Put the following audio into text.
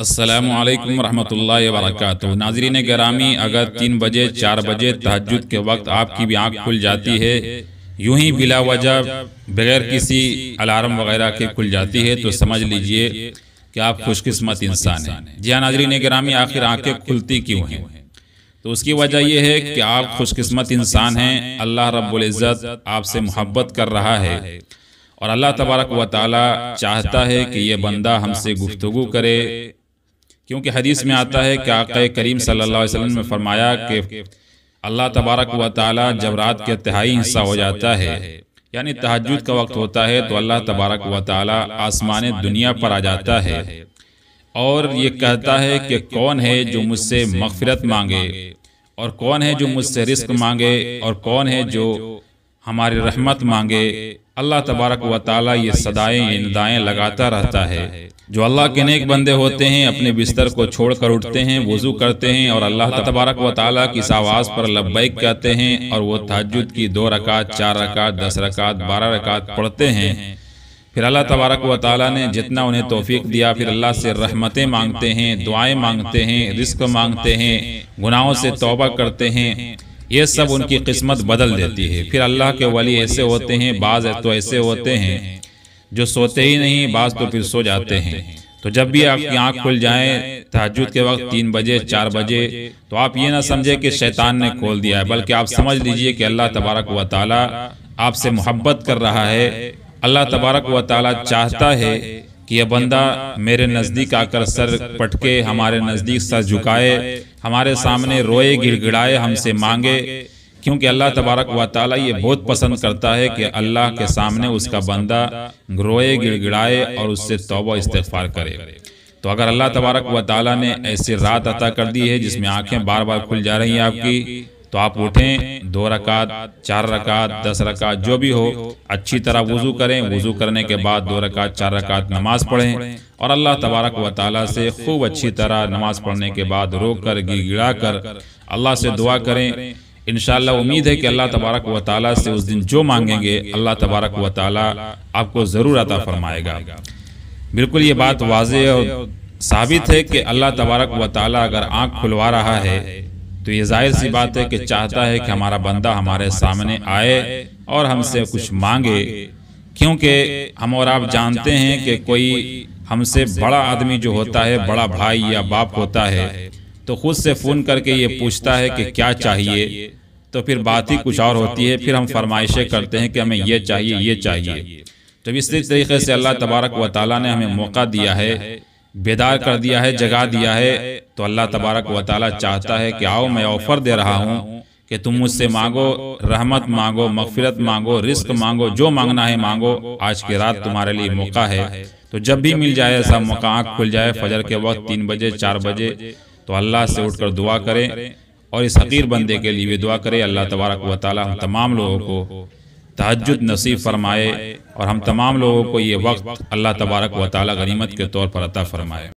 असलम वरहमल वर्क नाजरीन ग्रामी अगर तीन बजे चार बजे तहजद के वक्त आपकी भी आँख खुल जाती है यूं ही बिला वजह बगैर किसी अलार्म वगैरह के खुल जाती है तो, तो समझ लीजिए कि आप खुशकिस्मत इंसान हैं जी हाँ नाजरीन ग्रामी आखिर आँखें खुलती क्यों हैं तो उसकी वजह यह है कि आप खुशकिस्मत इंसान हैं अल्लाह रबुल्ज़त आपसे मोहब्बत कर रहा है और अल्लाह तबारक व ताली चाहता है कि यह बंदा हमसे गुफ्तु करे क्योंकि हदीस में आता है कि आक़ करीम सल्लल्लाहु अलैहि वसल्लम ने फरमाया कि अल्लाह तबारक व ताली जब रात के तिहाई हिस्सा हो जाता है यानी तहजद का वक्त होता है तो अल्लाह तबारक व ताली आसमान दुनिया पर आ जाता है और ये कहता है कि कौन है जो मुझसे मगफरत मांगे और कौन है जो मुझसे रिस्क मांगे और कौन है जो हमारी रहमत मांगे अल्लाह तबारक व ताली ये सदाएँ ये लगाता रहता है जो अल्लाह के नेक बंदे होते हैं अपने बिस्तर को छोड़कर उठते हैं वजू करते हैं और अल्लाह तबारक व ताला की आवाज़ पर लब्बैक कहते हैं और वो तहजद की दो रकात चार रकात दस रकात बारह रकात पढ़ते हैं फिर अल्लाह तबारक व ताला ने जितना उन्हें तोफ़ी दिया फिर अल्लाह से रहमतें मांगते हैं दुआएं मांगते हैं रिस्क मांगते हैं गुनाहों से तौबा करते हैं ये सब उनकी किस्मत बदल देती है फिर अल्लाह के वली ऐसे होते हैं बाज़ तो ऐसे होते हैं जो सोते ही नहीं बाज तो फिर सो जाते हैं तो जब भी आपकी आंख खुल जाए तहजुद के वक्त तीन बजे चार बजे तो आप ये ना समझे कि शैतान ने खोल दिया है बल्कि आप समझ लीजिए कि अल्लाह तबारक व ताली आपसे मोहब्बत कर रहा है अल्लाह तबारक व ताली चाहता है कि यह बंदा मेरे नज़दीक आकर सर पटके हमारे नज़दीक सर झुकाए हमारे सामने रोए गिड़गिड़ाए हमसे मांगे क्योंकि अल्लाह तबारक व ताली ये बहुत पसंद करता है कि अल्लाह के सामने उसका बंदा रोए गिड़गिड़ाए और उससे तोबा इस्तफार करे तो अगर अल्लाह तबारक व ताली ने ऐसी रात अता कर दी है जिसमें आँखें बार बार खुल जा रही हैं आपकी तो आप उठें दो रकात चार रकात दस रकात जो भी हो अच्छी तरह वज़ू करें वज़ू करने के बाद दो रकात चार रकात नमाज पढ़ें और अल्लाह तबारक व ताली से खूब अच्छी तरह नमाज पढ़ने के बाद रो कर गिड़गिड़ा कर अल्लाह से दुआ करें इन उम्मीद है कि अल्लाह तबारक व ताली से उस दिन जो मांगेंगे अल्लाह तबारक व ताली आपको ज़रूर अता फरमाएगा बिल्कुल ये बात वाज और साबित है कि अल्लाह तबारक व ताली अगर आँख खुलवा रहा है तो ये जाहिर सी बात है कि चाहता है कि हमारा बंदा हमारे सामने आए और हमसे कुछ मांगे क्योंकि हम और आप जानते हैं कि कोई हमसे बड़ा आदमी जो होता है बड़ा भाई या बाप होता है तो खुद से फ़ोन करके ये पूछता है कि क्या चाहिए तो, तो फिर बात ही कुछ और होती है फिर हम फरमाइशें करते हैं कि हमें ये चाहिए ये चाहिए तो इसी तो तरीके से अल्लाह तबारक व ताली ने हमें मौका दिया है बेदार कर दिया है जगा दिया है तो अल्लाह तबारक व ताली चाहता है कि आओ मैं ऑफ़र दे रहा हूँ कि तुम मुझसे मांगो रहमत मांगो मफफरत मांगो रिस्क मांगो जो मांगना है मांगो आज की रात तुम्हारे लिए मौका है तो जब भी मिल जाए ऐसा मौका आँख खुल जाए फजर के वक्त तीन बजे चार बजे तो अल्लाह से उठकर दुआ करें और इस हकीर बंदे के लिए भी दुआ करें अल्लाह तबारक व ताली हम तमाम लोगों को तहजद नसीब फरमाए और हम तमाम लोगों को ये वक्त अल्लाह तबारक व ताली गनीमत के तौर पर अता फरमाए